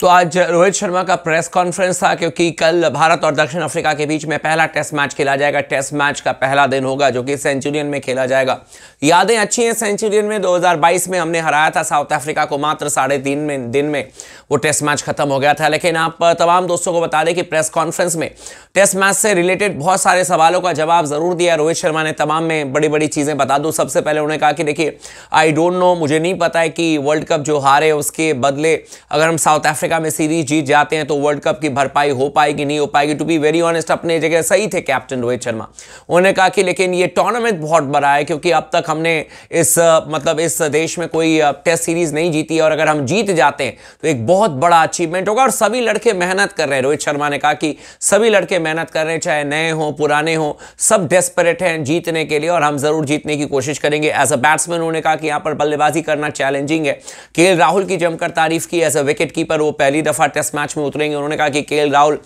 तो आज रोहित शर्मा का प्रेस कॉन्फ्रेंस था क्योंकि कल भारत और दक्षिण अफ्रीका के बीच में पहला टेस्ट मैच खेला जाएगा टेस्ट मैच का पहला दिन होगा जो कि सेंचुरियन में खेला जाएगा यादें अच्छी हैं सेंचुरियन में 2022 में हमने हराया था साउथ अफ्रीका को मात्र साढ़े तीन में दिन में वो टेस्ट मैच खत्म हो गया था लेकिन आप तमाम दोस्तों को बता दें कि प्रेस कॉन्फ्रेंस में टेस्ट मैच से रिलेटेड बहुत सारे सवालों का जवाब ज़रूर दिया रोहित शर्मा ने तमाम में बड़ी बड़ी चीज़ें बता दूँ सबसे पहले उन्होंने कहा कि देखिए आई डोंट नो मुझे नहीं पता है कि वर्ल्ड कप जो हारे उसके बदले अगर हम साउथ अफ्रीका अफ्रीका में सीरीज जीत जाते हैं तो वर्ल्ड कप की भरपाई हो पाएगी नहीं हो पाएगी टू बी वेरी ऑनेस्ट अपने जगह सही थे कैप्टन रोहित शर्मा उन्होंने कहा कि लेकिन ये टूर्नामेंट बहुत बड़ा है क्योंकि अब तक हमने इस मतलब इस देश में कोई टेस्ट सीरीज नहीं जीती और अगर हम जीत जाते हैं तो एक बहुत बड़ा अचीवमेंट होगा और सभी लड़के मेहनत कर रहे हैं रोहित शर्मा ने कहा कि सभी लड़के मेहनत कर रहे हैं चाहे नए हों पुराने हों सब डेस्परेट हैं जीतने के लिए और हम जरूर जीतने की कोशिश करेंगे एज अ बैट्समैन उन्होंने कहा कि यहाँ पर बल्लेबाजी करना चैलेंजिंग है के राहुल की जमकर तारीफ की एज अ विकेट कीपर वो पहली दफ़ा टेस्ट मैच में उतरेंगे उन्होंने कहा कि के राहुल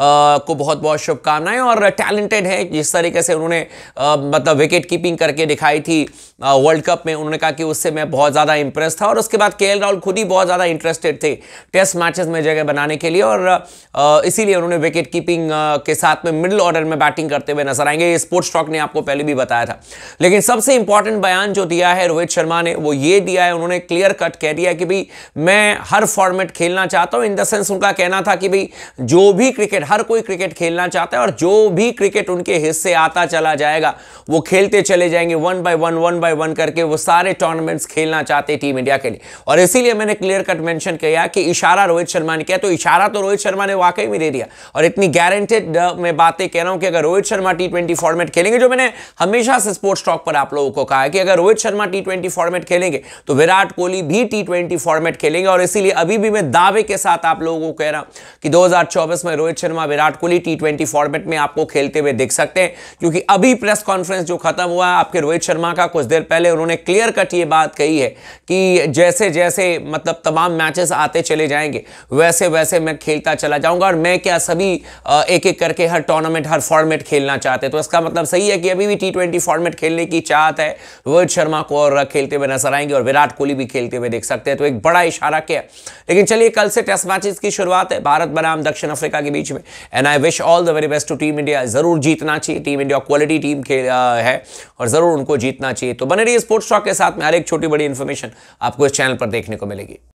को बहुत बहुत शुभकामनाएं और टैलेंटेड है जिस तरीके से उन्होंने मतलब विकेट कीपिंग करके दिखाई थी वर्ल्ड कप में उन्होंने कहा कि उससे मैं बहुत ज़्यादा इंप्रेस था और उसके बाद के राहुल खुद ही बहुत ज़्यादा इंटरेस्टेड थे टेस्ट मैचेस में जगह बनाने के लिए और इसीलिए उन्होंने विकेट कीपिंग के साथ में मिडिल ऑर्डर में बैटिंग करते हुए नजर आएंगे स्पोर्ट्स टॉक ने आपको पहले भी बताया था लेकिन सबसे इंपॉर्टेंट बयान जो दिया है रोहित शर्मा ने वो ये दिया है उन्होंने क्लियर कट कह दिया कि भाई मैं हर फॉर्मेट खेलना चाहता चाहता हूं इन द सेंस उनका कहना था कि भाई जो भी क्रिकेट हर कोई क्रिकेट खेलना चाहता है और जो भी क्रिकेट उनके हिस्से आता चला जाएगा वो खेलते चले जाएंगे one by one one by one करके वो सारे टूर्नामेंट्स खेलना चाहते टीम इंडिया के लिए और इसीलिए मैंने क्लियर कट मैंशन किया कि इशारा रोहित शर्मा ने किया तो इशारा तो रोहित शर्मा ने वाकई में दे दिया और इतनी गारंटेड uh, मैं बातें कह रहा हूँ कि अगर रोहित शर्मा टी फॉर्मेट खेलेंगे जो मैंने हमेशा से स्पोर्ट्स टॉक पर आप लोगों को कहा कि अगर रोहित शर्मा टी फॉर्मेट खेलेंगे तो विराट कोहली भी टी फॉर्मेट खेलेंगे और इसीलिए अभी भी मैं दावे के साथ आप लोगों को कह रहा हूं कि 2024 में रोहित शर्मा विराट कोहली टी फॉर्मेट में आपको खेलते हुए दिख सकते हैं क्योंकि अभी प्रेस कॉन्फ्रेंस जो खत्म हुआ है आपके रोहित शर्मा का कुछ देर पहले उन्होंने क्लियर कट ये बात कही है कि जैसे जैसे मतलब तमाम मैचेस आते चले जाएंगे वैसे वैसे मैं खेलता चला जाऊंगा और मैं क्या सभी एक एक करके हर टूर्नामेंट हर फॉर्मेट खेलना चाहते तो इसका मतलब सही है कि अभी भी टी फॉर्मेट खेलने की चाहत है रोहित शर्मा को और खेलते हुए नजर आएंगे और विराट कोहली भी खेलते हुए देख सकते हैं तो एक बड़ा इशारा किया लेकिन चलिए कल से टेस्ट मैचेस की शुरुआत है भारत बनाम दक्षिण अफ्रीका के बीच में and I wish all the very best to team India जरूर जीतना चाहिए टीम इंडिया क्वालिटी टीम के है और जरूर उनको जीतना चाहिए तो बने रही स्पोर्ट्स टॉक के साथ में हर एक छोटी बड़ी इन्फॉर्मेशन आपको इस चैनल पर देखने को मिलेगी